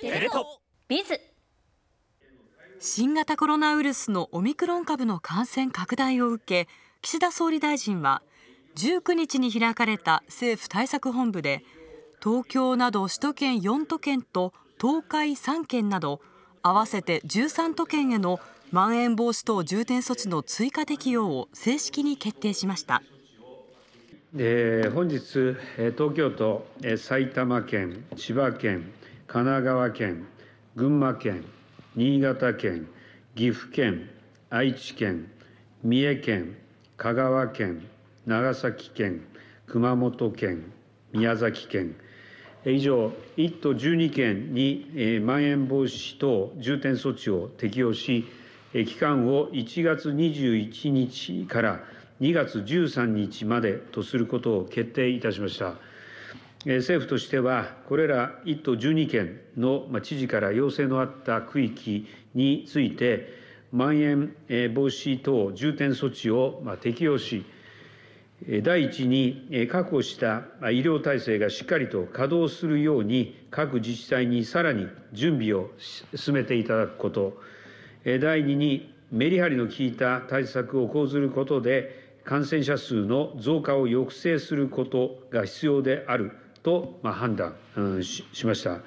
テレトビズ新型コロナウイルスのオミクロン株の感染拡大を受け岸田総理大臣は19日に開かれた政府対策本部で東京など首都圏4都県と東海3県など合わせて13都県へのまん延防止等重点措置の追加適用を正式に決定しました。えー、本日、東京都、埼玉県、千葉県、神奈川県、群馬県、新潟県、岐阜県、愛知県、三重県、香川県、長崎県、熊本県、宮崎県、以上、1都12県にまん延防止等重点措置を適用し、期間を1月21日から2月13日までとすることを決定いたしました。政府としてはこれら1都12県の知事から要請のあった区域についてまん延防止等重点措置を適用し第一に確保した医療体制がしっかりと稼働するように各自治体にさらに準備を進めていただくこと第二にメリハリの効いた対策を講ずることで感染者数の増加を抑制することが必要であると判断しました。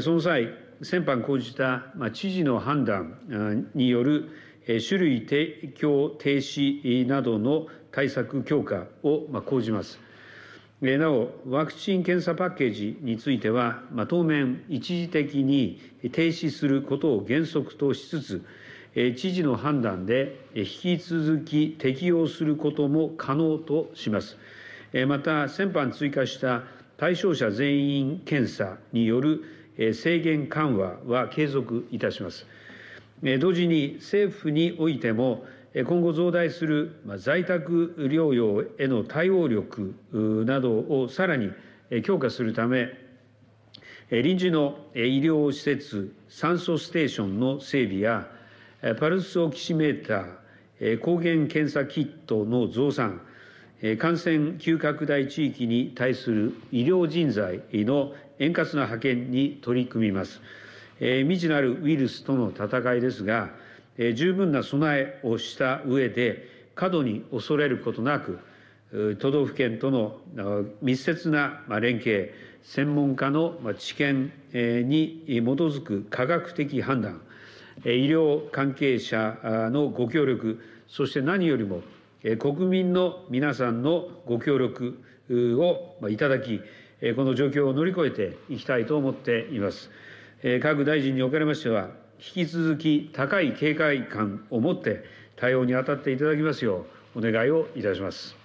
その際、先般講じた知事の判断による酒類提供停止などの対策強化を講じます。なお、ワクチン・検査パッケージについては、当面、一時的に停止することを原則としつつ、知事の判断で引き続き適用することも可能とします。また、先般追加した対象者全員検査による制限緩和は継続いたします。同時に政府においても、今後増大する在宅療養への対応力などをさらに強化するため、臨時の医療施設、酸素ステーションの整備や、パルスオキシメーター、抗原検査キットの増産、感染急拡大地域に対する医療人材の円滑な派遣に取り組みます。未知なるウイルスとの闘いですが、十分な備えをした上で、過度に恐れることなく、都道府県との密接な連携、専門家の知見に基づく科学的判断、医療関係者のご協力、そして何よりも国民の皆さんのご協力をいただき、この状況を乗り越えていきたいと思っています。各大臣におかれましては、引き続き高い警戒感を持って対応に当たっていただきますよう、お願いをいたします。